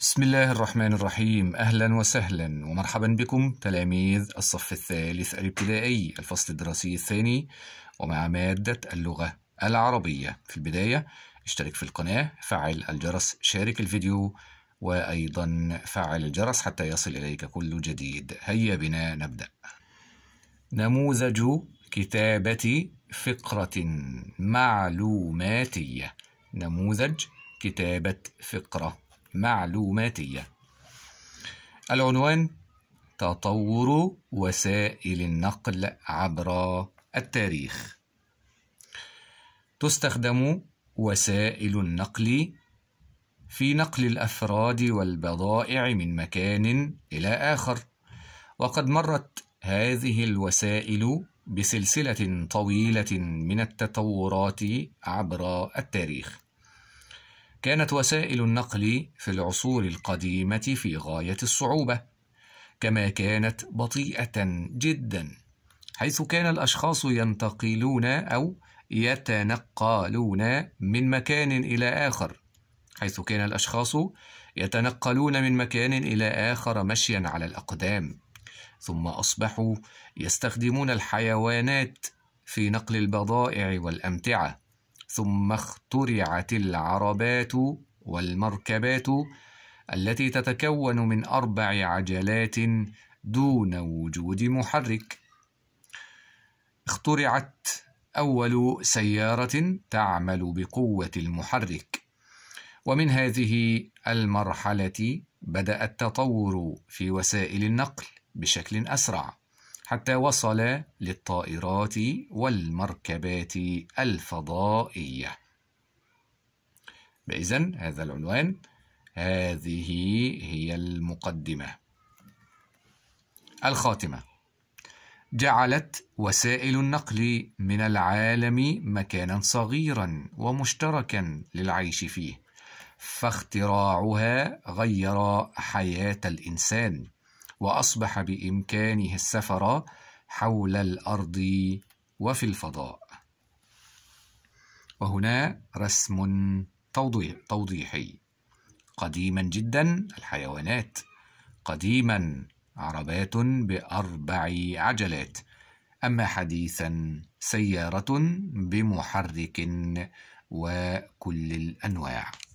بسم الله الرحمن الرحيم أهلا وسهلا ومرحبا بكم تلاميذ الصف الثالث الابتدائي الفصل الدراسي الثاني ومع مادة اللغة العربية في البداية اشترك في القناة فعل الجرس شارك الفيديو وأيضا فعل الجرس حتى يصل إليك كل جديد هيا بنا نبدأ نموذج كتابة فقرة معلوماتية نموذج كتابة فقرة معلوماتية العنوان تطور وسائل النقل عبر التاريخ تستخدم وسائل النقل في نقل الافراد والبضائع من مكان الى اخر وقد مرت هذه الوسائل بسلسله طويله من التطورات عبر التاريخ كانت وسائل النقل في العصور القديمة في غاية الصعوبة، كما كانت بطيئة جدا، حيث كان الأشخاص ينتقلون أو يتنقلون من مكان إلى آخر، حيث كان الأشخاص يتنقلون من مكان إلى آخر مشيا على الأقدام، ثم أصبحوا يستخدمون الحيوانات في نقل البضائع والأمتعة. ثم اخترعت العربات والمركبات التي تتكون من أربع عجلات دون وجود محرك اخترعت أول سيارة تعمل بقوة المحرك ومن هذه المرحلة بدأ التطور في وسائل النقل بشكل أسرع حتى وصل للطائرات والمركبات الفضائية بإذن هذا العنوان هذه هي المقدمة الخاتمة جعلت وسائل النقل من العالم مكانا صغيرا ومشتركا للعيش فيه فاختراعها غير حياة الإنسان وأصبح بإمكانه السفر حول الأرض وفي الفضاء وهنا رسم توضيحي قديما جدا الحيوانات قديما عربات بأربع عجلات أما حديثا سيارة بمحرك وكل الأنواع